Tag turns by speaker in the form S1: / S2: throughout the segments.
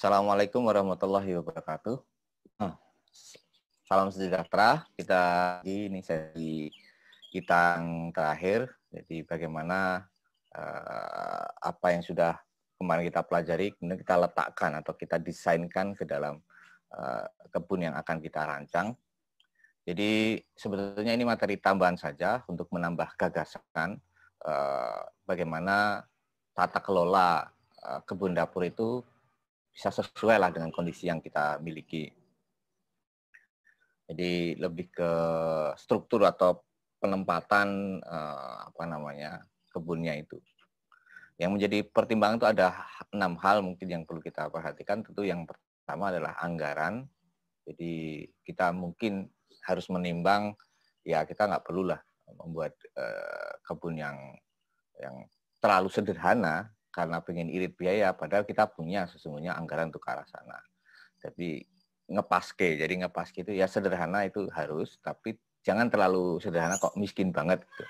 S1: Assalamualaikum warahmatullahi wabarakatuh. Ah. Salam sejahtera. Kita di ini sesi kita terakhir. Jadi bagaimana eh, apa yang sudah kemarin kita pelajari, kemudian kita letakkan atau kita desainkan ke dalam eh, kebun yang akan kita rancang. Jadi sebetulnya ini materi tambahan saja untuk menambah gagasan eh, bagaimana tata kelola eh, kebun dapur itu bisa sesuai lah dengan kondisi yang kita miliki. Jadi lebih ke struktur atau penempatan eh, apa namanya kebunnya itu. Yang menjadi pertimbangan itu ada enam hal mungkin yang perlu kita perhatikan. Tentu yang pertama adalah anggaran. Jadi kita mungkin harus menimbang ya kita nggak perlulah membuat eh, kebun yang yang terlalu sederhana karena pengen irit biaya padahal kita punya sesungguhnya anggaran untuk ke arah sana tapi ngepaske jadi ngepaske itu ya sederhana itu harus tapi jangan terlalu sederhana kok miskin banget gitu.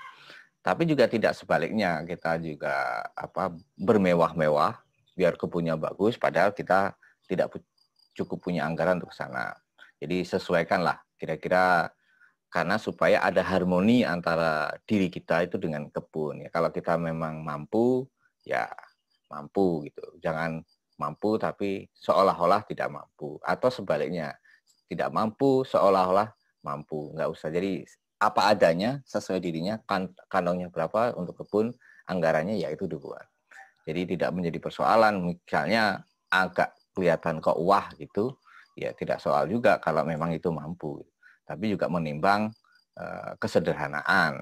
S1: tapi juga tidak sebaliknya kita juga apa bermewah-mewah biar kebunnya bagus padahal kita tidak cukup punya anggaran untuk sana jadi sesuaikanlah kira-kira karena supaya ada harmoni antara diri kita itu dengan kebun ya kalau kita memang mampu ya mampu gitu. Jangan mampu tapi seolah-olah tidak mampu atau sebaliknya tidak mampu seolah-olah mampu. Nggak usah. Jadi apa adanya sesuai dirinya kan kandungnya berapa untuk kebun anggarannya yaitu itu dibuat jadi tidak menjadi persoalan misalnya agak kelihatan kok wah gitu ya tidak soal juga kalau memang itu mampu tapi juga menimbang uh, kesederhanaan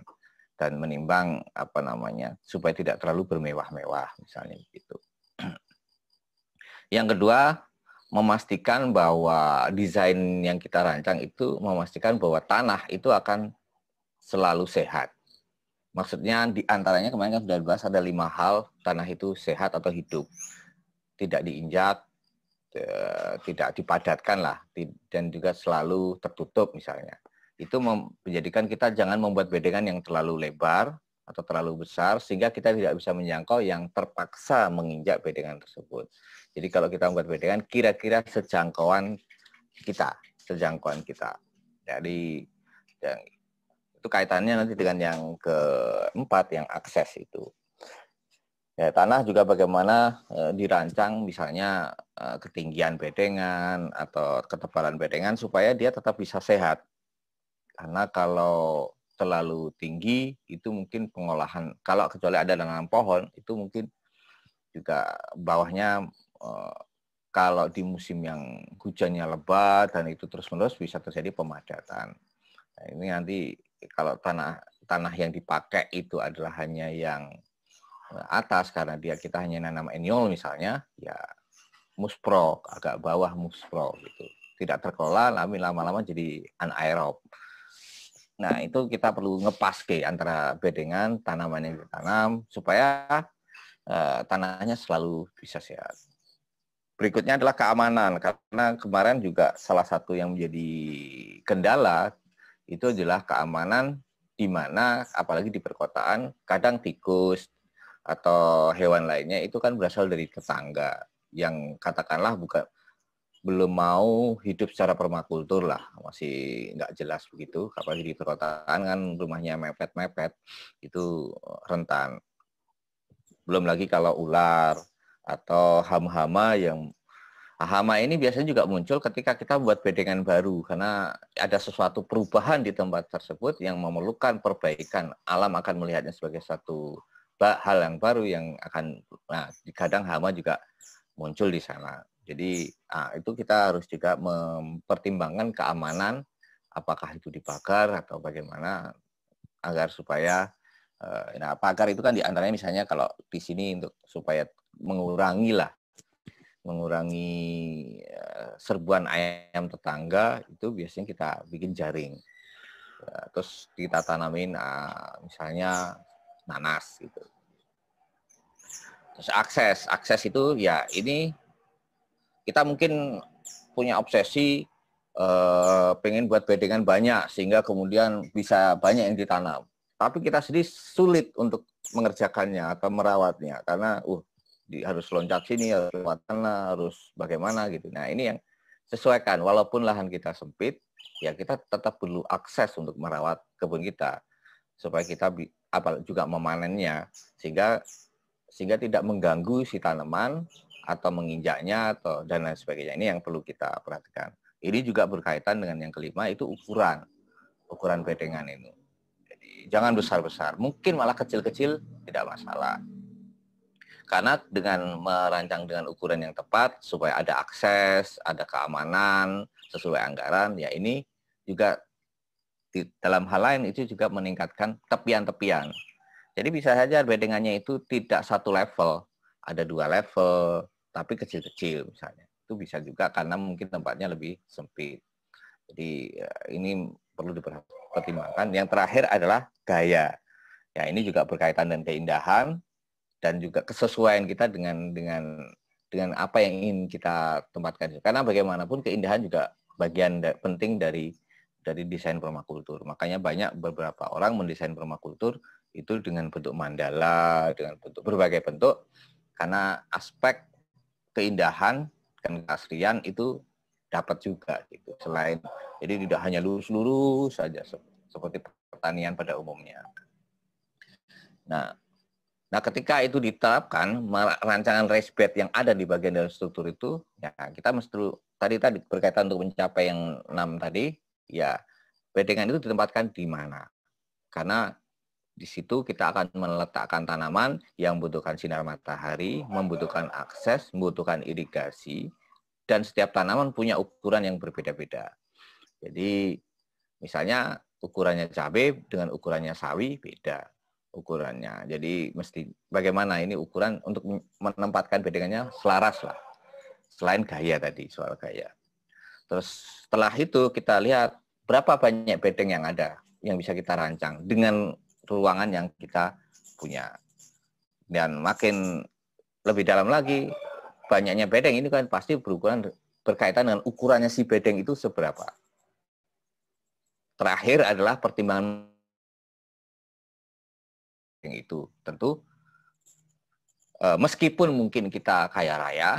S1: dan menimbang apa namanya supaya tidak terlalu bermewah-mewah misalnya begitu. Yang kedua, memastikan bahwa desain yang kita rancang itu memastikan bahwa tanah itu akan selalu sehat. Maksudnya di antaranya kemarin kan sudah bahas ada lima hal tanah itu sehat atau hidup. Tidak diinjak, eh, tidak dipadatkan lah, dan juga selalu tertutup misalnya itu menjadikan kita jangan membuat bedengan yang terlalu lebar atau terlalu besar sehingga kita tidak bisa menjangkau yang terpaksa menginjak bedengan tersebut. Jadi kalau kita membuat bedengan kira-kira sejangkauan kita, sejangkauan kita. Dari dan itu kaitannya nanti dengan yang keempat yang akses itu. Ya, tanah juga bagaimana e, dirancang misalnya e, ketinggian bedengan atau ketebalan bedengan supaya dia tetap bisa sehat karena kalau terlalu tinggi itu mungkin pengolahan. Kalau kecuali ada dengan pohon itu mungkin juga bawahnya eh, kalau di musim yang hujannya lebat dan itu terus-menerus bisa terjadi pemadatan. Nah, ini nanti kalau tanah tanah yang dipakai itu adalah hanya yang atas karena dia kita hanya nanam eniol misalnya ya muspro agak bawah muspro gitu tidak terkelola lama-lama jadi anaerob Nah, itu kita perlu ngepas ke antara bedengan tanaman yang ditanam supaya uh, tanahnya selalu bisa sehat. Berikutnya adalah keamanan karena kemarin juga salah satu yang menjadi kendala itu adalah keamanan di mana apalagi di perkotaan kadang tikus atau hewan lainnya itu kan berasal dari tetangga yang katakanlah bukan belum mau hidup secara permakultur lah masih nggak jelas begitu apalagi di perkotaan kan rumahnya mepet-mepet itu rentan belum lagi kalau ular atau hama-hama yang hama ini biasanya juga muncul ketika kita buat bedengan baru karena ada sesuatu perubahan di tempat tersebut yang memerlukan perbaikan alam akan melihatnya sebagai satu hal yang baru yang akan nah kadang hama juga muncul di sana jadi nah, itu kita harus juga mempertimbangkan keamanan apakah itu dibakar atau bagaimana agar supaya eh, nah pakar itu kan diantaranya misalnya kalau di sini untuk supaya mengurangi lah eh, mengurangi serbuan ayam tetangga itu biasanya kita bikin jaring eh, terus kita tanamin ah, misalnya nanas gitu terus akses akses itu ya ini kita mungkin punya obsesi eh, pengen buat bedengan banyak sehingga kemudian bisa banyak yang ditanam. Tapi kita sendiri sulit untuk mengerjakannya atau merawatnya karena uh harus loncat sini, harus lewat sana, harus bagaimana gitu. Nah ini yang sesuaikan. Walaupun lahan kita sempit, ya kita tetap perlu akses untuk merawat kebun kita supaya kita apa juga memanennya sehingga sehingga tidak mengganggu si tanaman atau menginjaknya atau dan lain sebagainya. Ini yang perlu kita perhatikan. Ini juga berkaitan dengan yang kelima itu ukuran ukuran bedengan ini. Jadi jangan besar-besar, mungkin malah kecil-kecil tidak masalah. Karena dengan merancang dengan ukuran yang tepat supaya ada akses, ada keamanan sesuai anggaran, ya ini juga di dalam hal lain itu juga meningkatkan tepian-tepian. Jadi bisa saja bedengannya itu tidak satu level, ada dua level, tapi kecil-kecil misalnya. Itu bisa juga karena mungkin tempatnya lebih sempit. Jadi ya, ini perlu dipertimbangkan. Yang terakhir adalah gaya. Ya ini juga berkaitan dengan keindahan dan juga kesesuaian kita dengan dengan dengan apa yang ingin kita tempatkan. Karena bagaimanapun keindahan juga bagian da penting dari dari desain permakultur. Makanya banyak beberapa orang mendesain permakultur itu dengan bentuk mandala, dengan bentuk berbagai bentuk karena aspek keindahan dan keaslian itu dapat juga gitu. Selain jadi tidak hanya lurus-lurus saja seperti pertanian pada umumnya. Nah, nah ketika itu diterapkan rancangan race bed yang ada di bagian dari struktur itu, ya kita mesti tadi tadi berkaitan untuk mencapai yang enam tadi, ya bedengan itu ditempatkan di mana? Karena di situ kita akan meletakkan tanaman yang membutuhkan sinar matahari, membutuhkan akses, membutuhkan irigasi, dan setiap tanaman punya ukuran yang berbeda-beda. Jadi misalnya ukurannya cabai dengan ukurannya sawi beda ukurannya. Jadi mesti bagaimana ini ukuran untuk menempatkan bedanya selaras lah. Selain gaya tadi soal gaya. Terus setelah itu kita lihat berapa banyak bedeng yang ada yang bisa kita rancang dengan ruangan yang kita punya. Dan makin lebih dalam lagi, banyaknya bedeng ini kan pasti berukuran berkaitan dengan ukurannya si bedeng itu seberapa. Terakhir adalah pertimbangan yang itu. Tentu e, meskipun mungkin kita kaya raya,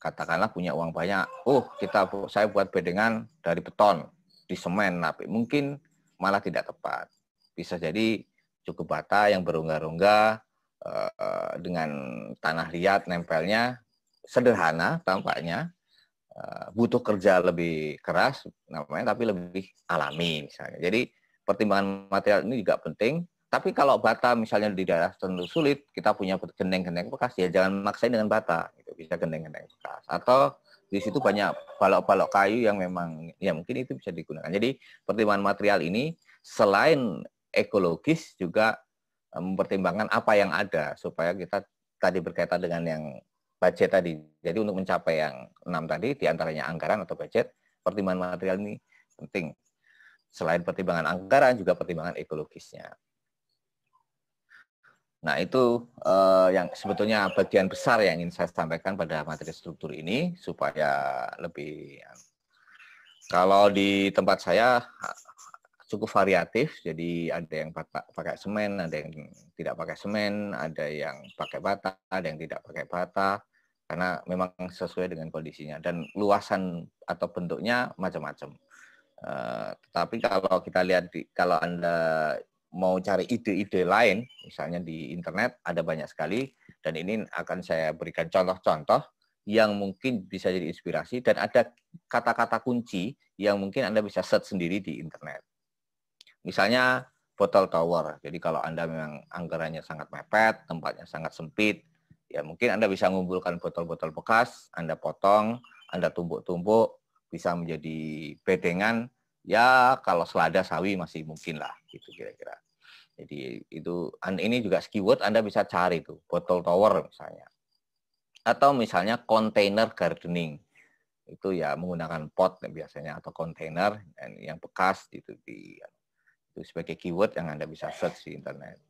S1: katakanlah punya uang banyak, oh kita saya buat bedengan dari beton, di semen, tapi mungkin malah tidak tepat. Bisa jadi cukup bata yang berongga-rongga uh, eh, dengan tanah liat nempelnya sederhana tampaknya uh, butuh kerja lebih keras namanya tapi lebih alami misalnya. Jadi pertimbangan material ini juga penting. Tapi kalau bata misalnya di daerah tentu sulit, kita punya gendeng-gendeng bekas ya jangan maksain dengan bata, gitu. bisa gendeng-gendeng bekas atau di situ banyak balok-balok kayu yang memang ya mungkin itu bisa digunakan. Jadi pertimbangan material ini selain ekologis juga eh, mempertimbangkan apa yang ada supaya kita tadi berkaitan dengan yang budget tadi. Jadi untuk mencapai yang enam tadi diantaranya anggaran atau budget, pertimbangan material ini penting. Selain pertimbangan anggaran juga pertimbangan ekologisnya. Nah itu eh, yang sebetulnya bagian besar yang ingin saya sampaikan pada materi struktur ini supaya lebih. Kalau di tempat saya cukup variatif. Jadi ada yang pakai semen, ada yang tidak pakai semen, ada yang pakai bata, ada yang tidak pakai bata. Karena memang sesuai dengan kondisinya dan luasan atau bentuknya macam-macam. Uh, tetapi kalau kita lihat di, kalau anda mau cari ide-ide lain, misalnya di internet ada banyak sekali dan ini akan saya berikan contoh-contoh yang mungkin bisa jadi inspirasi dan ada kata-kata kunci yang mungkin Anda bisa search sendiri di internet. Misalnya botol tower. Jadi kalau Anda memang anggarannya sangat mepet, tempatnya sangat sempit, ya mungkin Anda bisa mengumpulkan botol-botol bekas, Anda potong, Anda tumpuk-tumpuk, bisa menjadi bedengan, ya kalau selada sawi masih mungkin lah, gitu kira-kira. Jadi itu ini juga keyword Anda bisa cari tuh, botol tower misalnya. Atau misalnya container gardening. Itu ya menggunakan pot biasanya atau container yang bekas gitu di itu sebagai keyword yang anda bisa search di internet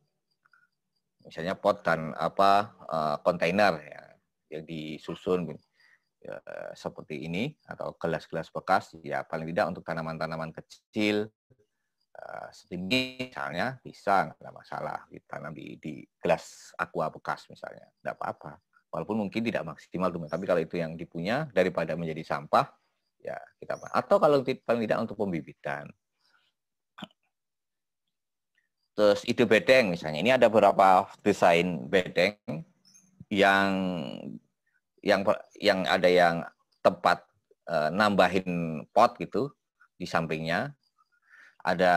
S1: misalnya pot dan apa eh, kontainer ya yang disusun uh, seperti ini atau gelas-gelas bekas ya paling tidak untuk tanaman-tanaman kecil uh, setinggi misalnya bisa nggak masalah ditanam di, di gelas aqua bekas misalnya tidak apa-apa walaupun mungkin tidak maksimal tapi kalau itu yang dipunya daripada menjadi sampah ya kita atau kalau paling tidak untuk pembibitan Terus ide bedeng misalnya. Ini ada beberapa desain bedeng yang yang yang ada yang tempat e, nambahin pot gitu di sampingnya. Ada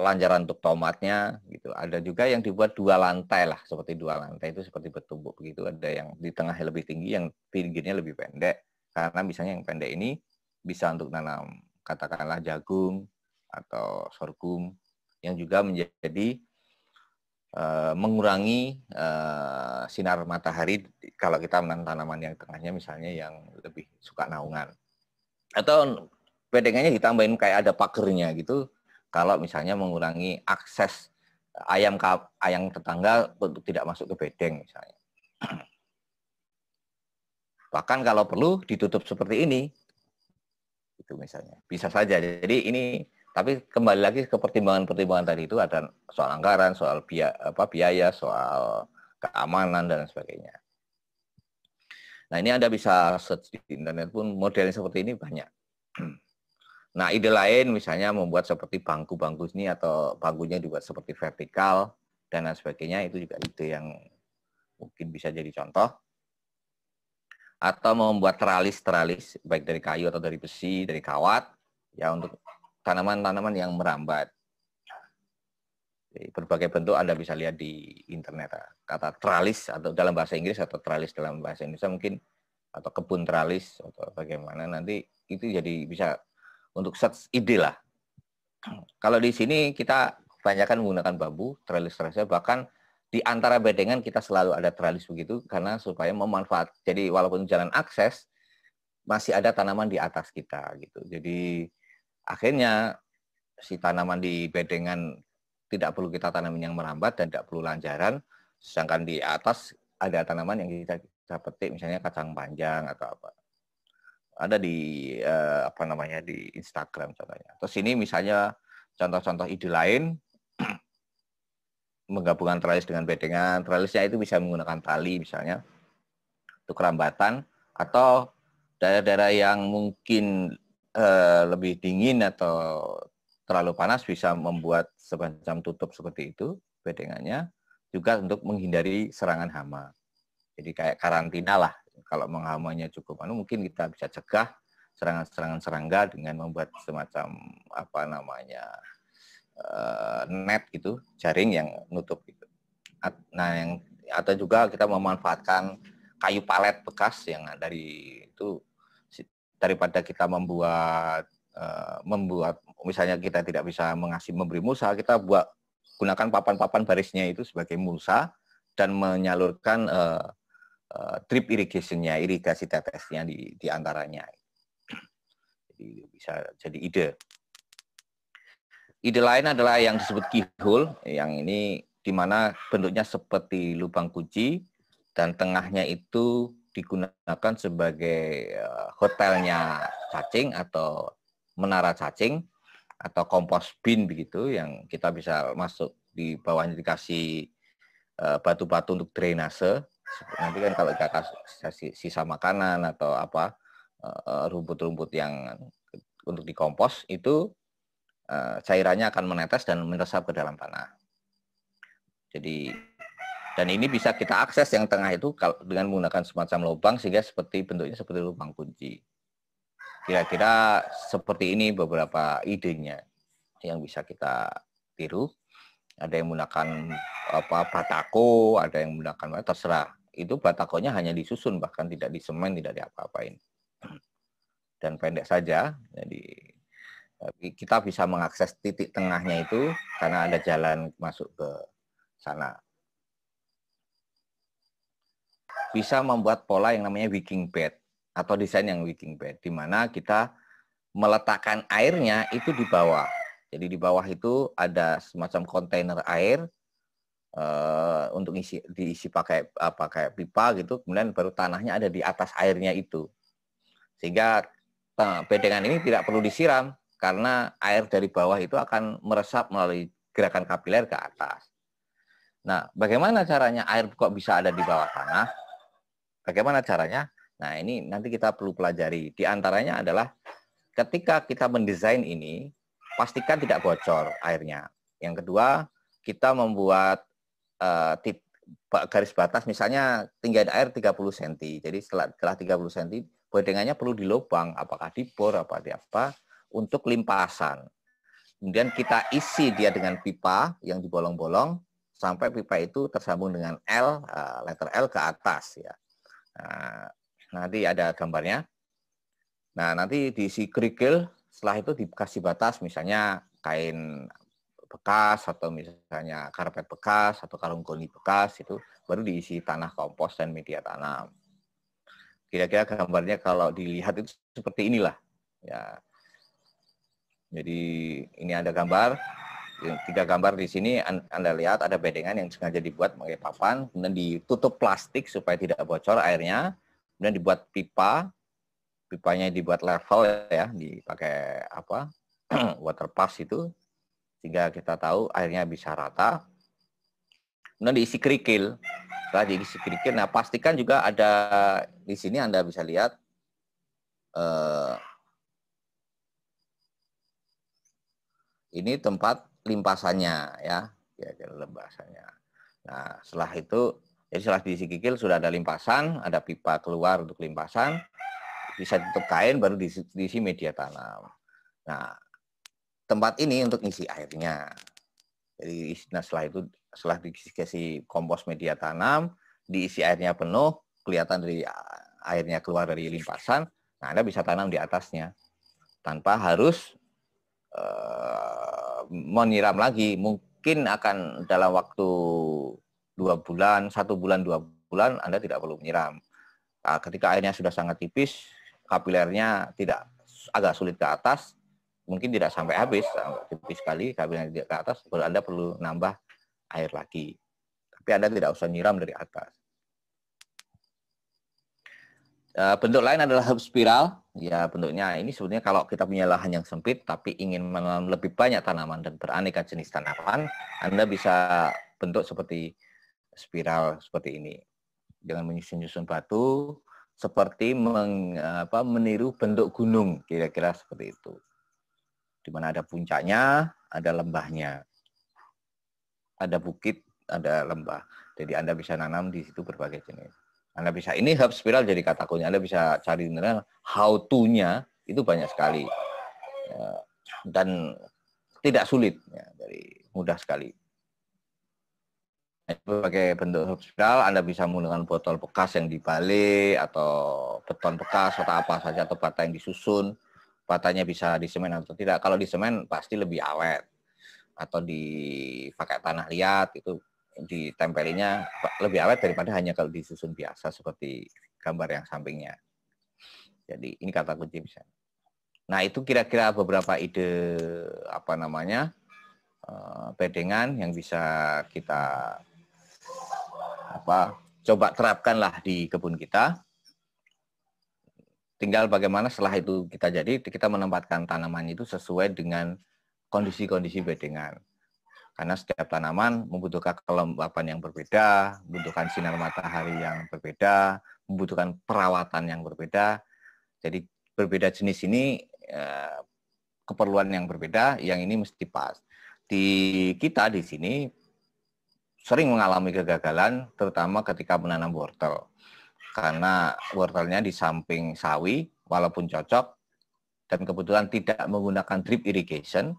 S1: lanjaran untuk tomatnya gitu. Ada juga yang dibuat dua lantai lah, seperti dua lantai itu seperti bertumbuk begitu. Ada yang di tengahnya lebih tinggi, yang pinggirnya lebih pendek. Karena misalnya yang pendek ini bisa untuk nanam katakanlah jagung atau sorghum yang juga menjadi uh, mengurangi uh, sinar matahari kalau kita menanam tanaman yang tengahnya misalnya yang lebih suka naungan. Atau kita ditambahin kayak ada pakernya gitu kalau misalnya mengurangi akses ayam ayam tetangga untuk tidak masuk ke bedeng misalnya. Bahkan kalau perlu ditutup seperti ini. Itu misalnya. Bisa saja. Jadi ini tapi kembali lagi ke pertimbangan-pertimbangan tadi itu ada soal anggaran, soal biaya, apa, biaya, soal keamanan dan sebagainya. Nah ini Anda bisa search di internet pun modelnya seperti ini banyak. Nah ide lain misalnya membuat seperti bangku-bangku ini atau bangkunya dibuat seperti vertikal dan lain sebagainya itu juga ide yang mungkin bisa jadi contoh. Atau membuat teralis-teralis baik dari kayu atau dari besi, dari kawat ya untuk tanaman-tanaman yang merambat. Berbagai bentuk Anda bisa lihat di internet. Kata tralis atau dalam bahasa Inggris atau tralis dalam bahasa Indonesia mungkin atau kebun tralis atau bagaimana nanti itu jadi bisa untuk search ide lah. Kalau di sini kita kebanyakan menggunakan bambu, tralis-tralisnya bahkan di antara bedengan kita selalu ada tralis begitu karena supaya memanfaat. Jadi walaupun jalan akses masih ada tanaman di atas kita gitu. Jadi Akhirnya si tanaman di bedengan tidak perlu kita tanam yang merambat dan tidak perlu lanjaran, sedangkan di atas ada tanaman yang kita, kita petik misalnya kacang panjang atau apa. Ada di eh, apa namanya di Instagram contohnya. Terus ini misalnya contoh-contoh ide lain menggabungkan trellis dengan bedengan. trellisnya itu bisa menggunakan tali misalnya untuk kerambatan atau daerah-daerah yang mungkin uh, lebih dingin atau terlalu panas bisa membuat semacam tutup seperti itu bedengannya juga untuk menghindari serangan hama. Jadi kayak karantina lah. Kalau menghamanya cukup anu mungkin kita bisa cegah serangan-serangan serangga dengan membuat semacam apa namanya uh, net gitu, jaring yang nutup gitu. Nah, yang atau juga kita memanfaatkan kayu palet bekas yang dari itu daripada kita membuat uh, membuat misalnya kita tidak bisa mengasih memberi musa, kita buat gunakan papan-papan barisnya itu sebagai musa dan menyalurkan uh, uh, drip irigasinya, irigasi tetesnya di, di Jadi bisa jadi ide. Ide lain adalah yang disebut keyhole, yang ini dimana bentuknya seperti lubang kunci dan tengahnya itu digunakan sebagai eh, hotelnya cacing atau menara cacing atau kompos bin begitu yang kita bisa masuk di bawahnya dikasih eh, batu-batu untuk drainase nanti kan kalau kasih sisa makanan atau apa eh, rumput-rumput yang untuk dikompos itu cairannya akan menetes dan meresap ke dalam tanah jadi dan ini bisa kita akses yang tengah itu dengan menggunakan semacam lubang sehingga seperti bentuknya seperti lubang kunci. Kira-kira seperti ini beberapa idenya yang bisa kita tiru. Ada yang menggunakan apa batako, ada yang menggunakan terserah. Itu batakonya hanya disusun bahkan tidak disemen, tidak diapa-apain. Dan pendek saja, jadi kita bisa mengakses titik tengahnya itu karena ada jalan masuk ke sana bisa membuat pola yang namanya wicking bed atau desain yang wicking bed, di mana kita meletakkan airnya itu di bawah. Jadi di bawah itu ada semacam kontainer air uh, untuk isi diisi pakai apa eh, kayak pipa gitu, kemudian baru tanahnya ada di atas airnya itu. Sehingga eh, bedengan ini tidak perlu disiram karena air dari bawah itu akan meresap melalui gerakan kapiler ke atas. Nah, bagaimana caranya air kok bisa ada di bawah tanah? Bagaimana caranya? Nah, ini nanti kita perlu pelajari. Di antaranya adalah ketika kita mendesain ini, pastikan tidak bocor airnya. Yang kedua, kita membuat uh, garis batas misalnya tinggi air 30 cm. Jadi setelah, setelah 30 cm, bodengannya perlu dilobang, apakah dibor, apa di apa, untuk limpasan. Kemudian kita isi dia dengan pipa yang dibolong-bolong sampai pipa itu tersambung dengan L, eh, letter L ke atas ya Nah, nanti ada gambarnya. Nah, nanti diisi kerikil, setelah itu dikasih batas, misalnya kain bekas atau misalnya karpet bekas atau karung goni bekas itu baru diisi tanah kompos dan media tanam. Kira-kira gambarnya kalau dilihat itu seperti inilah. Ya. Jadi ini ada gambar tiga gambar di sini Anda lihat ada bedengan yang sengaja dibuat pakai papan, kemudian ditutup plastik supaya tidak bocor airnya, kemudian dibuat pipa, pipanya dibuat level ya, dipakai apa water pass itu, sehingga kita tahu airnya bisa rata. Kemudian diisi kerikil, setelah diisi kerikil, nah pastikan juga ada di sini Anda bisa lihat eh, ini tempat limpasannya ya, ya limpasannya. Nah, setelah itu jadi setelah diisi kikil sudah ada limpasan, ada pipa keluar untuk limpasan, bisa tutup kain baru diisi, diisi media tanam. Nah, tempat ini untuk isi airnya. Jadi nah setelah itu setelah diisi kompos media tanam, diisi airnya penuh, kelihatan dari airnya keluar dari limpasan, nah Anda bisa tanam di atasnya tanpa harus eh, menyiram lagi mungkin akan dalam waktu dua bulan satu bulan dua bulan Anda tidak perlu menyiram nah, ketika airnya sudah sangat tipis kapilernya tidak agak sulit ke atas mungkin tidak sampai habis tipis sekali kapilernya tidak ke atas baru Anda perlu nambah air lagi tapi Anda tidak usah nyiram dari atas Eh, bentuk lain adalah hub spiral. Ya, bentuknya ini sebenarnya kalau kita punya lahan yang sempit tapi ingin menanam lebih banyak tanaman dan beraneka jenis tanaman, Anda bisa bentuk seperti spiral seperti ini. Dengan menyusun-nyusun batu seperti meng, apa, meniru bentuk gunung, kira-kira seperti itu. Di mana ada puncaknya, ada lembahnya. Ada bukit, ada lembah. Jadi Anda bisa nanam di situ berbagai jenis. Anda bisa ini hub spiral jadi katakunya Anda bisa cari di internet how to-nya itu banyak sekali. Ya, dan tidak sulit ya, dari mudah sekali. Nah, sebagai bentuk hub spiral, Anda bisa menggunakan botol bekas yang dibalik atau beton bekas atau apa saja atau bata yang disusun. Batanya bisa di semen atau tidak. Kalau di semen pasti lebih awet atau dipakai tanah liat itu ditempelinya lebih awet daripada hanya kalau disusun biasa seperti gambar yang sampingnya. Jadi ini kata kunci bisa. Nah itu kira-kira beberapa ide apa namanya bedengan eh, yang bisa kita apa coba terapkanlah di kebun kita. Tinggal bagaimana setelah itu kita jadi kita menempatkan tanaman itu sesuai dengan kondisi-kondisi bedengan. Karena setiap tanaman membutuhkan kelembapan yang berbeda, membutuhkan sinar matahari yang berbeda, membutuhkan perawatan yang berbeda. Jadi berbeda jenis ini eh, keperluan yang berbeda, yang ini mesti pas. Di kita di sini sering mengalami kegagalan, terutama ketika menanam wortel. Karena wortelnya di samping sawi, walaupun cocok, dan kebetulan tidak menggunakan drip irrigation,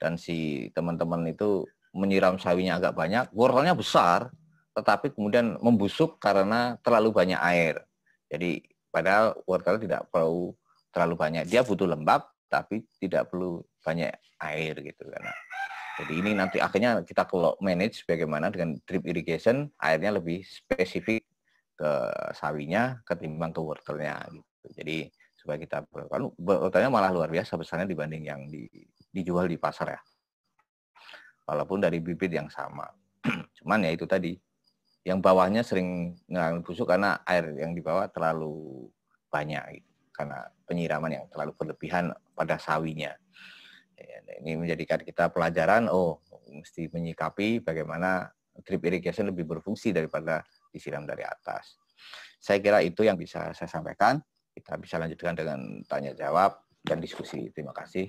S1: dan si teman-teman itu menyiram sawinya agak banyak, wortelnya besar, tetapi kemudian membusuk karena terlalu banyak air. Jadi padahal wortel tidak perlu terlalu banyak. Dia butuh lembab, tapi tidak perlu banyak air gitu karena. Jadi ini nanti akhirnya kita kalau manage bagaimana dengan drip irrigation, airnya lebih spesifik ke sawinya ketimbang ke wortelnya gitu. Jadi supaya kita wortelnya malah luar biasa besarnya dibanding yang di dijual di pasar ya. Walaupun dari bibit yang sama. Cuman ya itu tadi, yang bawahnya sering mengalami busuk karena air yang di bawah terlalu banyak gitu. karena penyiraman yang terlalu berlebihan pada sawinya. Ini menjadikan kita pelajaran, oh mesti menyikapi bagaimana drip irrigation lebih berfungsi daripada disiram dari atas. Saya kira itu yang bisa saya sampaikan. Kita bisa lanjutkan dengan tanya jawab dan diskusi. Terima kasih.